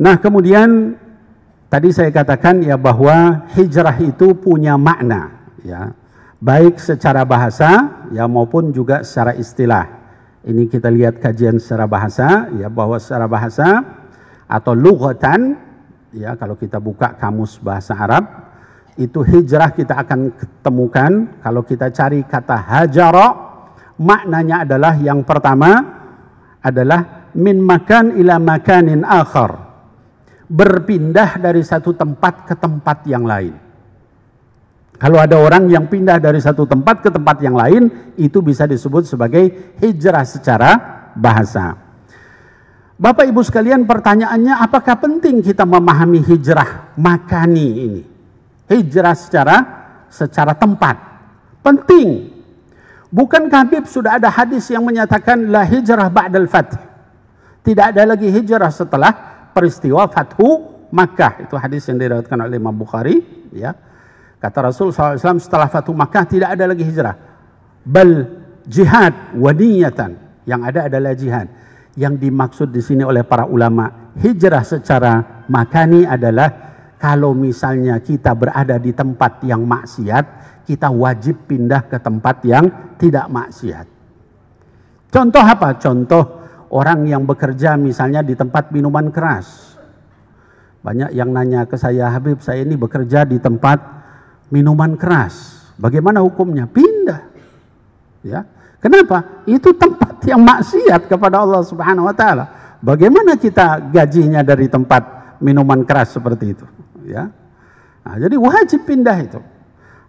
Nah, kemudian tadi saya katakan ya bahwa hijrah itu punya makna ya. Baik secara bahasa ya maupun juga secara istilah. Ini kita lihat kajian secara bahasa ya bahwa secara bahasa atau lughatan ya kalau kita buka kamus bahasa Arab itu hijrah kita akan temukan kalau kita cari kata hajara maknanya adalah yang pertama adalah min makan ila makanin akhar berpindah dari satu tempat ke tempat yang lain. Kalau ada orang yang pindah dari satu tempat ke tempat yang lain, itu bisa disebut sebagai hijrah secara bahasa. Bapak Ibu sekalian, pertanyaannya apakah penting kita memahami hijrah makani ini? Hijrah secara secara tempat. Penting. Bukan Habib sudah ada hadis yang menyatakan la hijrah ba'dal fatih, Tidak ada lagi hijrah setelah peristiwa Fathu Makkah itu hadis yang diriwayatkan oleh Imam Bukhari ya kata Rasul SAW setelah Fathu Makkah tidak ada lagi hijrah bal jihad waniyatan yang ada adalah jihad yang dimaksud di sini oleh para ulama hijrah secara makani adalah kalau misalnya kita berada di tempat yang maksiat kita wajib pindah ke tempat yang tidak maksiat contoh apa contoh orang yang bekerja misalnya di tempat minuman keras. Banyak yang nanya ke saya, Habib saya ini bekerja di tempat minuman keras. Bagaimana hukumnya? Pindah. Ya. Kenapa? Itu tempat yang maksiat kepada Allah Subhanahu wa taala. Bagaimana kita gajinya dari tempat minuman keras seperti itu, ya? Nah, jadi wajib pindah itu.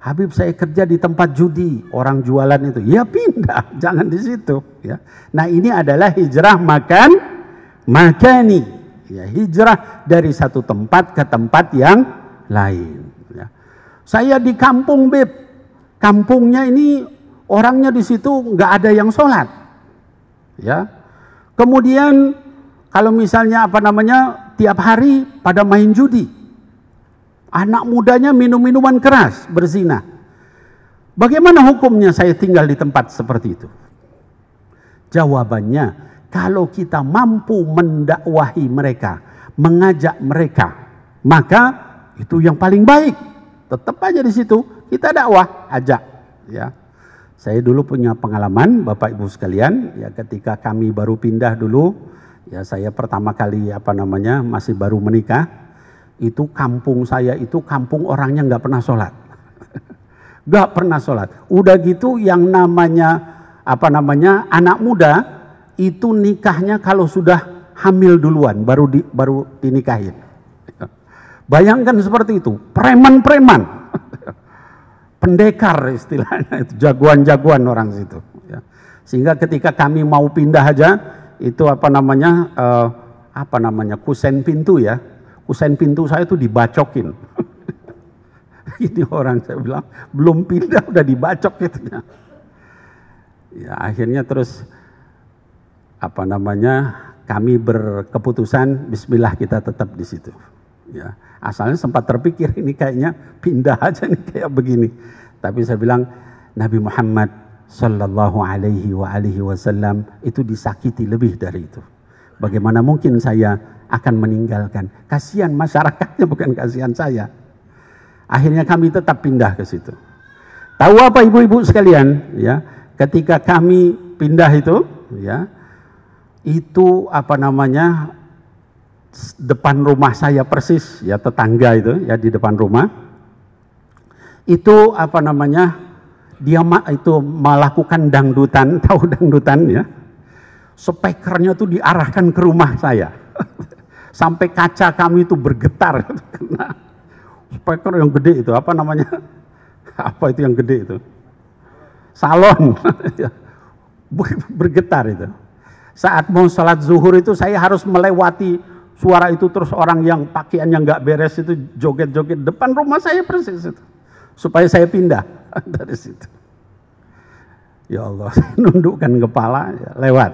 Habib saya kerja di tempat judi, orang jualan itu. Ya pindah, jangan di situ. Ya. Nah ini adalah hijrah makan makani. Ya, hijrah dari satu tempat ke tempat yang lain. Ya. Saya di kampung Bib, Kampungnya ini orangnya di situ nggak ada yang sholat. Ya. Kemudian kalau misalnya apa namanya tiap hari pada main judi. Anak mudanya minum minuman keras, berzina. Bagaimana hukumnya saya tinggal di tempat seperti itu? Jawabannya, kalau kita mampu mendakwahi mereka, mengajak mereka, maka itu yang paling baik. Tetap aja di situ, kita dakwah, ajak, ya. Saya dulu punya pengalaman Bapak Ibu sekalian, ya ketika kami baru pindah dulu, ya saya pertama kali apa namanya masih baru menikah, itu kampung saya itu kampung orangnya nggak pernah sholat. Nggak pernah sholat. Udah gitu yang namanya apa namanya anak muda itu nikahnya kalau sudah hamil duluan baru di, baru dinikahin. Bayangkan seperti itu, preman-preman, pendekar istilahnya, itu jagoan-jagoan orang situ. Ya. Sehingga ketika kami mau pindah aja, itu apa namanya, eh, apa namanya, kusen pintu ya, kusen pintu saya itu dibacokin. Ini orang saya bilang belum pindah udah dibacok gitu ya. Ya akhirnya terus apa namanya kami berkeputusan Bismillah kita tetap di situ. Ya asalnya sempat terpikir ini kayaknya pindah aja nih kayak begini. Tapi saya bilang Nabi Muhammad Sallallahu Alaihi Wasallam itu disakiti lebih dari itu. Bagaimana mungkin saya akan meninggalkan? Kasihan masyarakatnya bukan kasihan saya. Akhirnya kami tetap pindah ke situ. Tahu apa ibu-ibu sekalian? Ya, ketika kami pindah itu, ya, itu apa namanya depan rumah saya persis ya tetangga itu ya di depan rumah itu apa namanya dia itu melakukan dangdutan tahu dangdutan ya spekernya tuh diarahkan ke rumah saya. Sampai kaca kami itu bergetar karena speaker yang gede itu apa namanya? apa itu yang gede itu? Salon bergetar itu. Saat mau sholat zuhur itu saya harus melewati suara itu terus orang yang pakaian yang nggak beres itu joget-joget depan rumah saya persis itu supaya saya pindah dari situ. Ya Allah, nundukkan kepala, ya, lewat.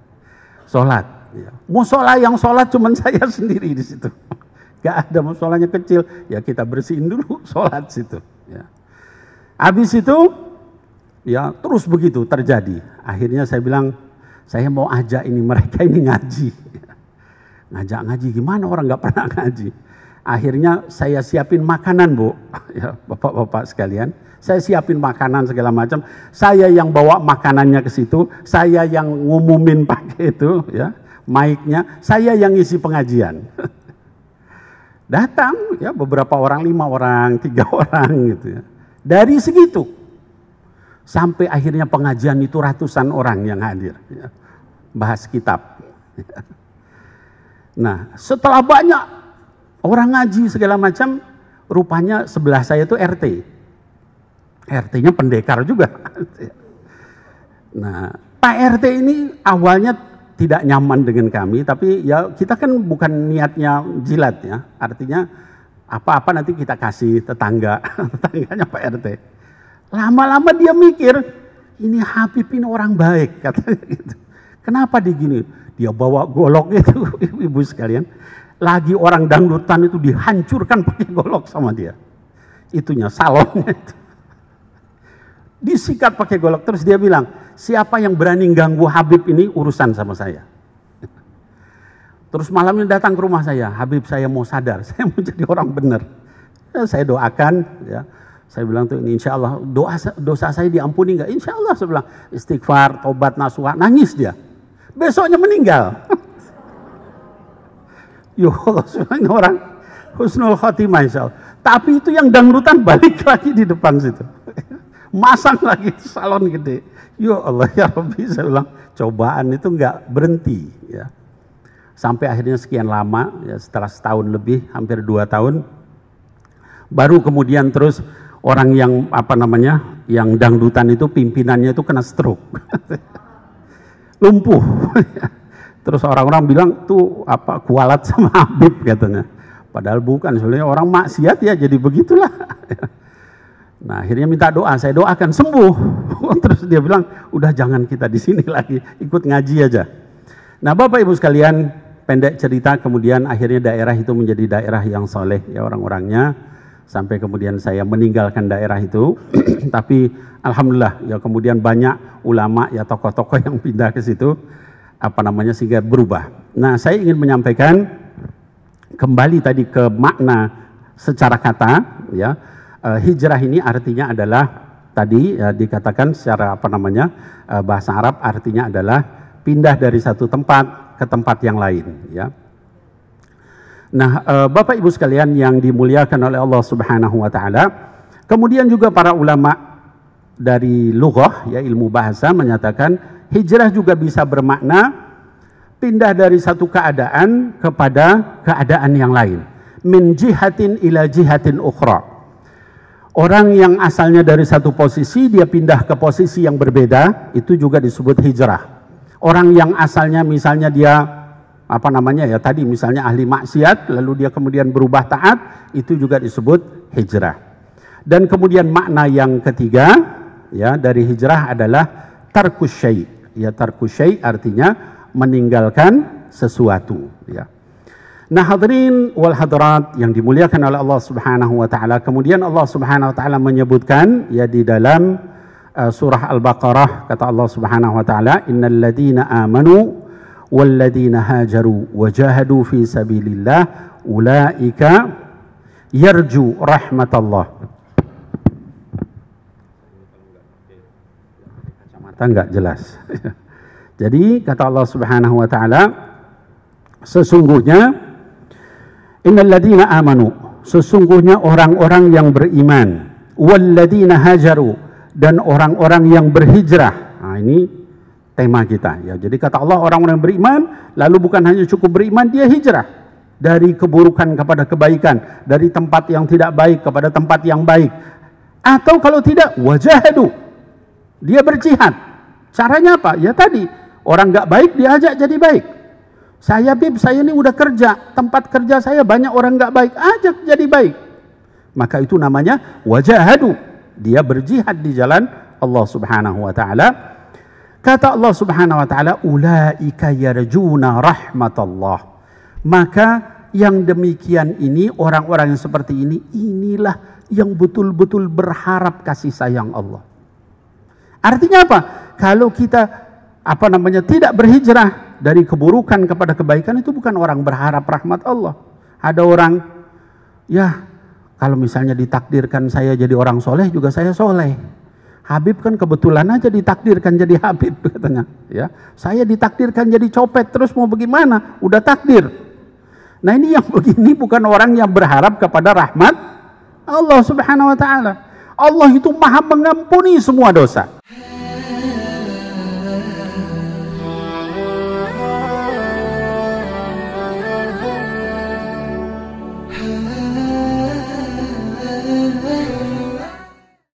sholat. Ya. Musola yang sholat cuma saya sendiri di situ. Gak ada musolanya kecil, ya kita bersihin dulu sholat situ. Ya. Habis itu, ya terus begitu terjadi. Akhirnya saya bilang, saya mau ajak ini mereka ini ngaji. Ngajak ngaji gimana orang gak pernah ngaji? Akhirnya saya siapin makanan bu, ya, bapak-bapak sekalian. Saya siapin makanan segala macam. Saya yang bawa makanannya ke situ, saya yang ngumumin pakai itu, ya, mic-nya, saya yang isi pengajian. Datang ya beberapa orang, lima orang, tiga orang gitu ya. Dari segitu sampai akhirnya pengajian itu ratusan orang yang hadir, ya. bahas kitab. Nah, setelah banyak Orang ngaji segala macam, rupanya sebelah saya itu RT. RT-nya pendekar juga. Nah, Pak RT ini awalnya tidak nyaman dengan kami, tapi ya kita kan bukan niatnya jilat ya. Artinya apa-apa nanti kita kasih tetangga, tetangganya Pak RT. Lama-lama dia mikir, ini Habib ini orang baik katanya gitu. Kenapa digini? Dia bawa golok itu ibu sekalian lagi orang dangdutan itu dihancurkan pakai golok sama dia. Itunya salonnya itu. Disikat pakai golok terus dia bilang, "Siapa yang berani ganggu Habib ini urusan sama saya." Terus malamnya datang ke rumah saya, "Habib saya mau sadar, saya mau jadi orang benar." Ya, saya doakan ya. Saya bilang tuh ini insya Allah doa dosa saya diampuni enggak? Insya Allah saya bilang istighfar, tobat, nasuha, nangis dia. Besoknya meninggal. Ya Allah semuanya orang husnul khotimah insya Allah. Tapi itu yang dangdutan balik lagi di depan situ. Masang lagi salon gede. Ya Allah ya Rabbi saya bilang cobaan itu nggak berhenti ya. Sampai akhirnya sekian lama ya setelah setahun lebih hampir dua tahun baru kemudian terus orang yang apa namanya yang dangdutan itu pimpinannya itu kena stroke lumpuh Terus orang-orang bilang tuh apa kualat sama Habib katanya. Padahal bukan sebenarnya orang maksiat ya jadi begitulah. Nah akhirnya minta doa, saya doakan sembuh. Terus dia bilang udah jangan kita di sini lagi, ikut ngaji aja. Nah Bapak Ibu sekalian pendek cerita kemudian akhirnya daerah itu menjadi daerah yang soleh ya orang-orangnya. Sampai kemudian saya meninggalkan daerah itu. Tapi Alhamdulillah ya kemudian banyak ulama ya tokoh-tokoh yang pindah ke situ apa namanya sehingga berubah. Nah, saya ingin menyampaikan kembali tadi ke makna secara kata ya. Eh, hijrah ini artinya adalah tadi ya, dikatakan secara apa namanya eh, bahasa Arab artinya adalah pindah dari satu tempat ke tempat yang lain ya. Nah, eh, Bapak Ibu sekalian yang dimuliakan oleh Allah Subhanahu wa taala, kemudian juga para ulama dari lughah ya ilmu bahasa menyatakan hijrah juga bisa bermakna pindah dari satu keadaan kepada keadaan yang lain. Min jihatin ila jihatin ukhra. Orang yang asalnya dari satu posisi, dia pindah ke posisi yang berbeda, itu juga disebut hijrah. Orang yang asalnya misalnya dia, apa namanya ya tadi, misalnya ahli maksiat, lalu dia kemudian berubah taat, itu juga disebut hijrah. Dan kemudian makna yang ketiga, ya dari hijrah adalah tarkus syai' Ya tarku syai artinya meninggalkan sesuatu ya. Nah hadirin wal hadirat yang dimuliakan oleh Allah Subhanahu wa taala. Kemudian Allah Subhanahu wa taala menyebutkan ya di dalam uh, surah Al-Baqarah kata Allah Subhanahu wa taala innal ladzina amanu wal ladzina hajaru wa jahadu fi sabilillah ulaika yarju rahmatallah. kan nggak jelas. Jadi kata Allah Subhanahu wa taala sesungguhnya innalladzina amanu sesungguhnya orang-orang yang beriman walladzina hajaru dan orang-orang yang berhijrah. Nah, ini tema kita ya. Jadi kata Allah orang-orang yang beriman lalu bukan hanya cukup beriman dia hijrah dari keburukan kepada kebaikan, dari tempat yang tidak baik kepada tempat yang baik. Atau kalau tidak wajahadu. Dia berjihad Caranya apa? Ya tadi, orang nggak baik diajak jadi baik. Saya Bib, saya ini udah kerja, tempat kerja saya banyak orang nggak baik, ajak jadi baik. Maka itu namanya wajahadu. Dia berjihad di jalan Allah Subhanahu wa taala. Kata Allah Subhanahu wa taala, "Ulaika yarjuna rahmatullah. Maka yang demikian ini orang-orang yang seperti ini inilah yang betul-betul berharap kasih sayang Allah. Artinya apa? Kalau kita apa namanya tidak berhijrah dari keburukan kepada kebaikan itu bukan orang berharap rahmat Allah. Ada orang ya kalau misalnya ditakdirkan saya jadi orang soleh juga saya soleh. Habib kan kebetulan aja ditakdirkan jadi Habib katanya. Ya, saya ditakdirkan jadi copet terus mau bagaimana? Udah takdir. Nah ini yang begini bukan orang yang berharap kepada rahmat Allah Subhanahu Wa Taala. Allah itu maha mengampuni semua dosa.